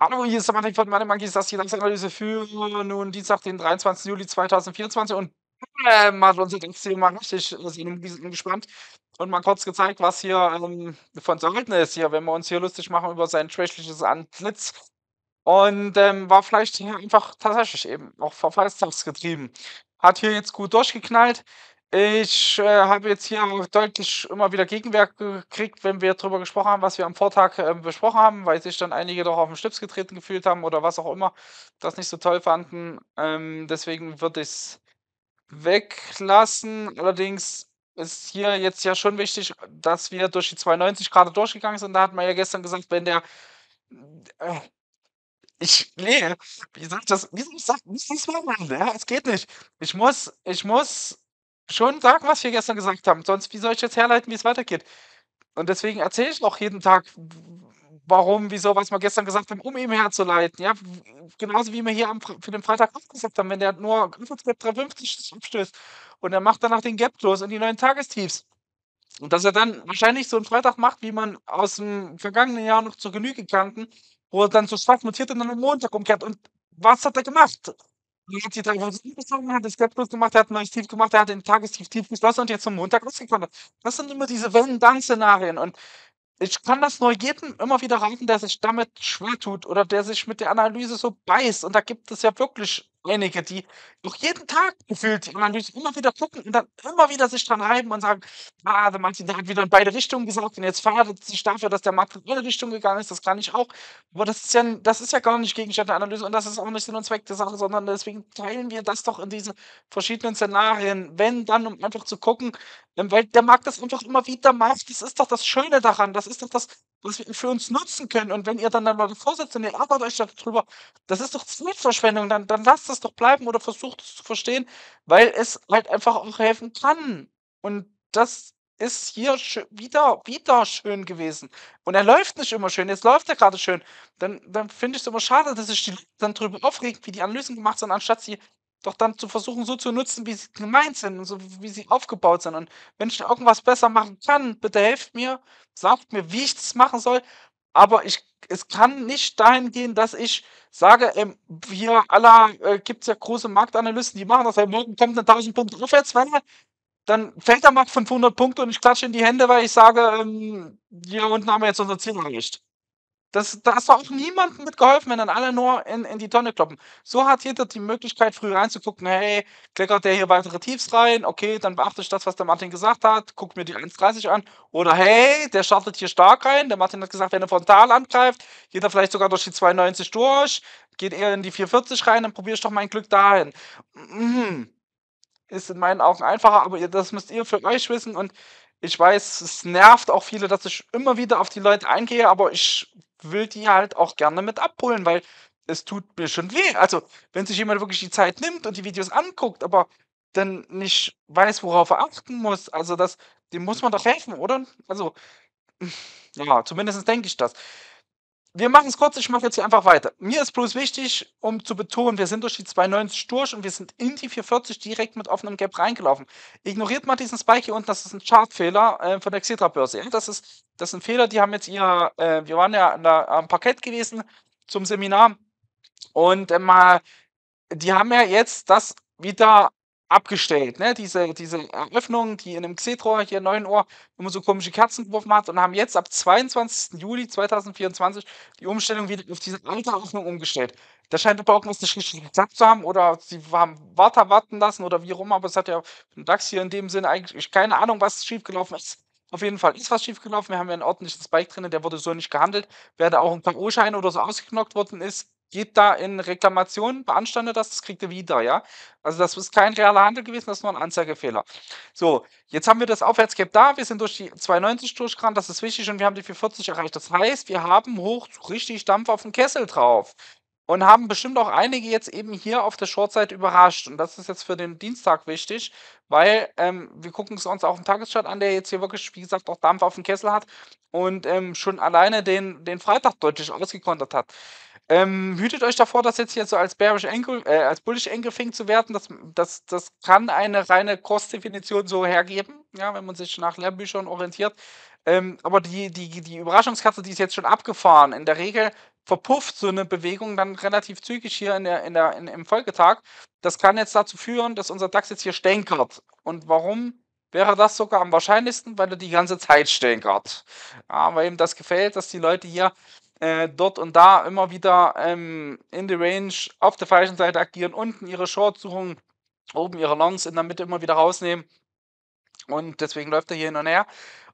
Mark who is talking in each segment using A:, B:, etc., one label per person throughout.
A: Hallo, hier ist der Martin von Money Monkeys, das ist die Langsanalyse für nun Dienstag, den 23. Juli 2024 und ähm, hat unser Dings mal richtig äh, gespannt und mal kurz gezeigt, was hier ähm, von Söldner ist hier, wenn wir uns hier lustig machen über sein schwächliches Antlitz und ähm, war vielleicht hier einfach tatsächlich eben auch verfallstagsgetrieben. Hat hier jetzt gut durchgeknallt, ich äh, habe jetzt hier deutlich immer wieder Gegenwert gekriegt, wenn wir darüber gesprochen haben, was wir am Vortag äh, besprochen haben, weil sich dann einige doch auf den Schlips getreten gefühlt haben oder was auch immer, das nicht so toll fanden. Ähm, deswegen würde ich es weglassen. Allerdings ist hier jetzt ja schon wichtig, dass wir durch die 92 gerade durchgegangen sind. Da hat man ja gestern gesagt, wenn der. Äh, ich, nee, wie sagt das, wie soll ich das, wie soll ich das machen? Ja, es geht nicht. Ich muss, ich muss schon sagen, was wir gestern gesagt haben. Sonst, wie soll ich jetzt herleiten, wie es weitergeht? Und deswegen erzähle ich noch jeden Tag, warum, wieso, was wir gestern gesagt haben, um ihm herzuleiten. Ja, genauso wie wir hier am, für den Freitag auch haben, wenn der nur Griffelsgap 350 abstößt und er macht danach den Gap los und die neuen Tagestiefs. Und dass er dann wahrscheinlich so einen Freitag macht, wie man aus dem vergangenen Jahr noch zur Genüge kannten, wo er dann so schwach mutiert und dann am Montag umkehrt. Und was hat er gemacht? Er hat die drei Versuche gezogen, hat das Skeptus gemacht, er hat ein neues Tief gemacht, er hat den Tagestief tief geschlossen und jetzt zum Montag rausgekommen. Das sind immer diese wellen dann szenarien und ich kann das nur jedem immer wieder raten, der sich damit schwer tut oder der sich mit der Analyse so beißt. Und da gibt es ja wirklich einige, die doch jeden Tag gefühlt die Analyse immer wieder gucken und dann immer wieder sich dran reiben und sagen, ah, der also Martin, der hat wieder in beide Richtungen gesagt und jetzt verheiratet sich dafür, dass der Markt in eine Richtung gegangen ist, das kann ich auch. Aber das ist ja, das ist ja gar nicht Gegenstand der Analyse und das ist auch nicht Sinn und Zweck der Sache, sondern deswegen teilen wir das doch in diese verschiedenen Szenarien, wenn dann, um einfach zu gucken, ähm, weil der Markt das einfach immer wieder macht. Das ist doch das Schöne daran, das ist doch das, was wir für uns nutzen können. Und wenn ihr dann, dann mal vorsitzt und ihr arbeitet euch darüber, das ist doch Zeitverschwendung, dann, dann lasst es doch bleiben oder versucht es zu verstehen, weil es halt einfach auch helfen kann. Und das ist hier wieder, wieder schön gewesen. Und er läuft nicht immer schön, jetzt läuft er gerade schön. Dann, dann finde ich es immer schade, dass sich die Leute dann drüber aufregen, wie die Analysen gemacht sind, anstatt sie doch dann zu versuchen, so zu nutzen, wie sie gemeint sind und so wie sie aufgebaut sind. Und wenn ich irgendwas besser machen kann, bitte helft mir, sagt mir, wie ich das machen soll aber ich, es kann nicht dahin gehen, dass ich sage, ähm, wir aller äh, gibt es ja große Marktanalysten, die machen das, hey, morgen kommt eine 1000 Punkte aufwärts, wenn dann fällt der Markt 500 Punkte und ich klatsche in die Hände, weil ich sage, ähm, hier unten haben wir jetzt unser Ziel erreicht. Das, da hast du auch niemandem mitgeholfen, wenn dann alle nur in, in die Tonne kloppen. So hat jeder die Möglichkeit, früh reinzugucken, hey, klickert der hier weitere Tiefs rein? Okay, dann beachte ich das, was der Martin gesagt hat, guck mir die 1.30 an. Oder hey, der startet hier stark rein. Der Martin hat gesagt, wenn er frontal angreift, geht er vielleicht sogar durch die 2.90 durch, geht eher in die 440 rein, dann probiere ich doch mein Glück dahin. Mhm. Ist in meinen Augen einfacher, aber das müsst ihr für euch wissen und ich weiß, es nervt auch viele, dass ich immer wieder auf die Leute eingehe, aber ich will die halt auch gerne mit abholen, weil es tut mir schon weh. Also, wenn sich jemand wirklich die Zeit nimmt und die Videos anguckt, aber dann nicht weiß, worauf er achten muss, also das, dem muss man doch helfen, oder? Also, ja, zumindest denke ich das wir machen es kurz, ich mache jetzt hier einfach weiter. Mir ist bloß wichtig, um zu betonen, wir sind durch die 290 durch und wir sind in die 440 direkt mit offenem Gap reingelaufen. Ignoriert mal diesen Spike hier unten, das ist ein Chartfehler äh, von der Xetra-Börse. Das ist, das sind Fehler, die haben jetzt ihr, äh, wir waren ja der, am Parkett gewesen zum Seminar und äh, mal, die haben ja jetzt das wieder abgestellt, ne? Diese, diese Öffnung, die in dem Xetrohr hier 9 Uhr immer so komische Kerzenwurf macht und haben jetzt ab 22. Juli 2024 die Umstellung wieder auf diese alte Öffnung umgestellt. Da scheint aber irgendwas nicht richtig geklappt zu haben oder sie haben Warter warten lassen oder wie rum, aber es hat ja mit DAX hier in dem Sinne eigentlich keine Ahnung, was schiefgelaufen ist. Auf jeden Fall ist was schiefgelaufen. Wir haben ja einen ordentlichen Spike drin, der wurde so nicht gehandelt. Wer da auch ein K.O.-Schein oder so ausgeknockt worden ist, geht da in Reklamationen, beanstandet das, das kriegt ihr wieder, ja. Also das ist kein realer Handel gewesen, das ist nur ein Anzeigefehler. So, jetzt haben wir das Aufwärtscap da, wir sind durch die 92 durchgerannt, das ist wichtig und wir haben die 440 erreicht. Das heißt, wir haben hoch richtig Dampf auf den Kessel drauf und haben bestimmt auch einige jetzt eben hier auf der Shortseite überrascht. Und das ist jetzt für den Dienstag wichtig, weil ähm, wir gucken es uns auch im Tageschart an, der jetzt hier wirklich, wie gesagt, auch Dampf auf dem Kessel hat und ähm, schon alleine den, den Freitag deutlich ausgekontert hat. Ähm, hütet euch davor, das jetzt hier so als, bearish Angle, äh, als bullish Angelfing zu werten. Das, das, das kann eine reine Kursdefinition so hergeben, ja, wenn man sich nach Lehrbüchern orientiert. Ähm, aber die, die, die Überraschungskatze, die ist jetzt schon abgefahren. In der Regel verpufft so eine Bewegung dann relativ zügig hier in der, in der, in, im Folgetag. Das kann jetzt dazu führen, dass unser DAX jetzt hier stänkert. Und warum wäre das sogar am wahrscheinlichsten? Weil er die ganze Zeit stänkert. Ja, weil ihm das gefällt, dass die Leute hier äh, dort und da immer wieder ähm, in die Range auf der falschen Seite agieren, unten ihre Short suchen, oben ihre Longs in der Mitte immer wieder rausnehmen. Und deswegen läuft er hier hin und her.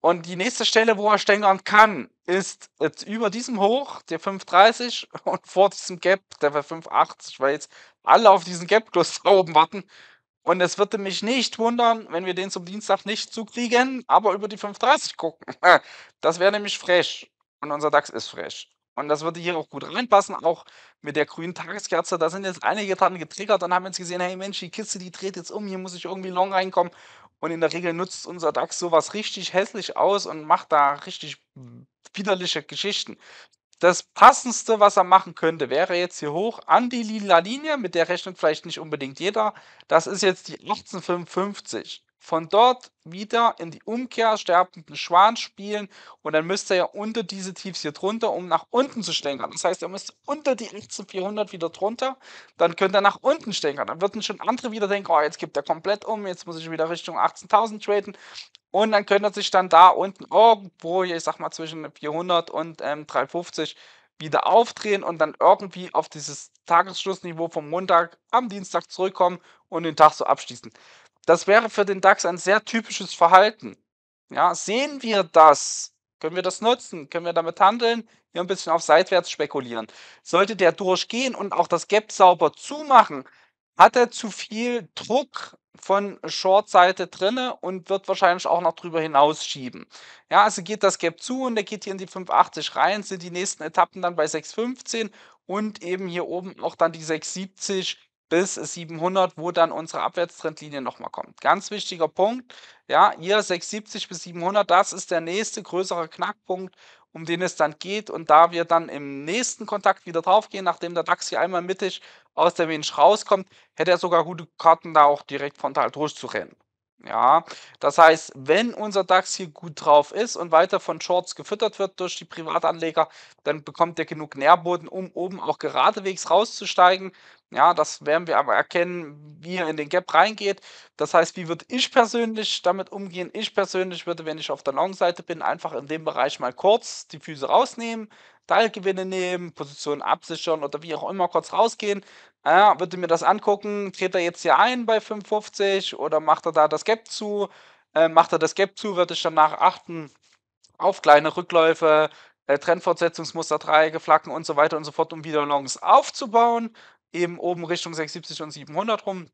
A: Und die nächste Stelle, wo er stängern kann, ist jetzt über diesem Hoch, der 5,30 und vor diesem Gap, der war 5,80, weil jetzt alle auf diesen gap da oben warten. Und es würde mich nicht wundern, wenn wir den zum Dienstag nicht zukriegen, aber über die 5,30 gucken. Das wäre nämlich frech und unser DAX ist fresh. Und das würde hier auch gut reinpassen, auch mit der grünen Tageskerze. Da sind jetzt einige dran getriggert und haben jetzt gesehen, hey Mensch, die Kiste, die dreht jetzt um, hier muss ich irgendwie long reinkommen. Und in der Regel nutzt unser DAX sowas richtig hässlich aus und macht da richtig widerliche Geschichten. Das passendste, was er machen könnte, wäre jetzt hier hoch an die lila Linie, mit der rechnet vielleicht nicht unbedingt jeder. Das ist jetzt die 1855 von dort wieder in die Umkehr sterbenden Schwan spielen und dann müsst ihr ja unter diese Tiefs hier drunter, um nach unten zu stänkern. Das heißt, ihr müsst unter die 18400 wieder drunter, dann könnt ihr nach unten stänkern. Dann würden schon andere wieder denken, oh, jetzt gibt er komplett um, jetzt muss ich wieder Richtung 18.000 traden und dann könnt ihr sich dann da unten irgendwo, ich sag mal zwischen 400 und ähm, 350 wieder aufdrehen und dann irgendwie auf dieses Tagesschlussniveau vom Montag am Dienstag zurückkommen und den Tag so abschließen das wäre für den DAX ein sehr typisches Verhalten. Ja, sehen wir das? Können wir das nutzen? Können wir damit handeln? Hier ein bisschen auf seitwärts spekulieren. Sollte der durchgehen und auch das Gap sauber zumachen, hat er zu viel Druck von Short-Seite drinne und wird wahrscheinlich auch noch drüber hinausschieben. Ja, also geht das Gap zu und er geht hier in die 5,80 rein, sind die nächsten Etappen dann bei 6,15 und eben hier oben noch dann die 6,70 bis 700, wo dann unsere Abwärtstrendlinie nochmal kommt. Ganz wichtiger Punkt, ja, hier 670 bis 700, das ist der nächste größere Knackpunkt, um den es dann geht. Und da wir dann im nächsten Kontakt wieder draufgehen, nachdem der DAX hier einmal mittig aus der Range rauskommt, hätte er sogar gute Karten, da auch direkt frontal durchzurennen. Ja, das heißt, wenn unser DAX hier gut drauf ist und weiter von Shorts gefüttert wird durch die Privatanleger, dann bekommt er genug Nährboden, um oben auch geradewegs rauszusteigen. Ja, das werden wir aber erkennen, wie er in den Gap reingeht. Das heißt, wie würde ich persönlich damit umgehen? Ich persönlich würde, wenn ich auf der Long-Seite bin, einfach in dem Bereich mal kurz die Füße rausnehmen, Teilgewinne nehmen, Positionen absichern oder wie auch immer kurz rausgehen. Ja, würde mir das angucken, dreht er jetzt hier ein bei 5,50 oder macht er da das Gap zu? Äh, macht er das Gap zu, würde ich danach achten auf kleine Rückläufe, äh, Trendfortsetzungsmuster, Dreiecke, Flaggen und so weiter und so fort, um wieder Longs aufzubauen. Eben oben Richtung 670 und 700 rum.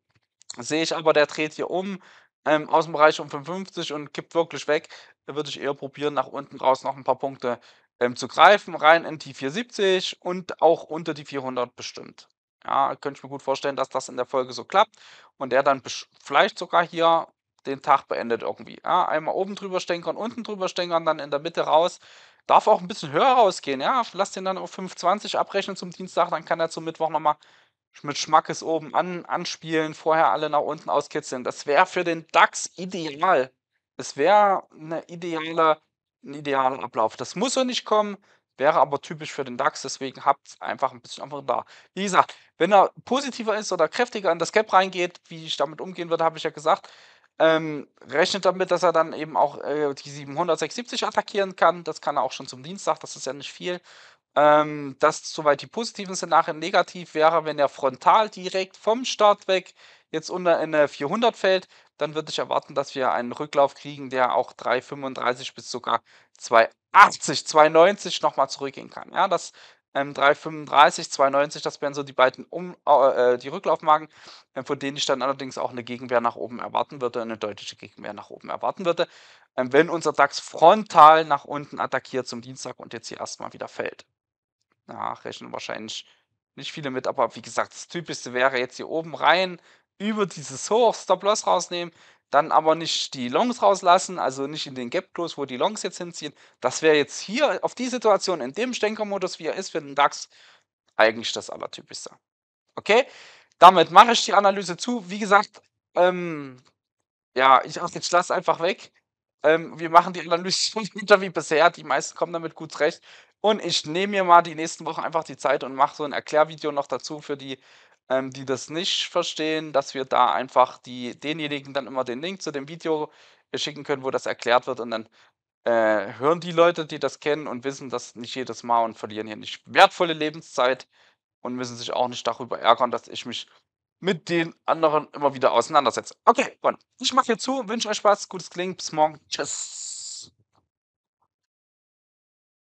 A: Sehe ich aber, der dreht hier um, ähm, aus dem Bereich um 550 und kippt wirklich weg, würde ich eher probieren, nach unten raus noch ein paar Punkte ähm, zu greifen, rein in die 470 und auch unter die 400 bestimmt. Ja, könnte ich mir gut vorstellen, dass das in der Folge so klappt und er dann vielleicht sogar hier den Tag beendet irgendwie. Ja, einmal oben drüber stänkern, unten drüber stänkern, dann in der Mitte raus. Darf auch ein bisschen höher rausgehen, ja. Lass den dann auf 5,20 abrechnen zum Dienstag, dann kann er zum Mittwoch nochmal mit Schmackes oben an, anspielen, vorher alle nach unten auskitzeln. Das wäre für den DAX ideal. Es wäre eine ideale ein idealer Ablauf. Das muss so nicht kommen, wäre aber typisch für den DAX, deswegen habt einfach ein bisschen einfach da. Wie gesagt, wenn er positiver ist oder kräftiger in das Cap reingeht, wie ich damit umgehen würde, habe ich ja gesagt, ähm, rechnet damit, dass er dann eben auch äh, die 776 attackieren kann. Das kann er auch schon zum Dienstag, das ist ja nicht viel. Ähm, das soweit die positiven Szenarien. Negativ wäre, wenn er frontal direkt vom Start weg jetzt unter eine 400 fällt dann würde ich erwarten, dass wir einen Rücklauf kriegen, der auch 3,35 bis sogar 2,80, 2,90 nochmal zurückgehen kann. Ja, das ähm, 3,35, 2,90, das wären so die beiden um, äh, äh die Rücklaufmarken, äh, von denen ich dann allerdings auch eine Gegenwehr nach oben erwarten würde, eine deutliche Gegenwehr nach oben erwarten würde, äh, wenn unser DAX frontal nach unten attackiert zum Dienstag und jetzt hier erstmal wieder fällt. Ja, rechnen wahrscheinlich nicht viele mit, aber wie gesagt, das Typischste wäre jetzt hier oben rein, über dieses Hoch Stop-Loss rausnehmen, dann aber nicht die Longs rauslassen, also nicht in den Gap Close, wo die Longs jetzt hinziehen. Das wäre jetzt hier auf die Situation in dem Stenker-Modus, wie er ist für den DAX, eigentlich das Allertypischste. Okay, damit mache ich die Analyse zu. Wie gesagt, ähm, ja, ich, ich lasse einfach weg. Ähm, wir machen die Analyse schon wieder wie bisher. Die meisten kommen damit gut zurecht. Und ich nehme mir mal die nächsten Wochen einfach die Zeit und mache so ein Erklärvideo noch dazu für die ähm, die das nicht verstehen, dass wir da einfach die, denjenigen dann immer den Link zu dem Video äh, schicken können, wo das erklärt wird und dann äh, hören die Leute, die das kennen und wissen das nicht jedes Mal und verlieren hier nicht wertvolle Lebenszeit und müssen sich auch nicht darüber ärgern, dass ich mich mit den anderen immer wieder auseinandersetze. Okay, Ich mache hier zu, wünsche euch Spaß, gutes Klingen, bis morgen. Tschüss.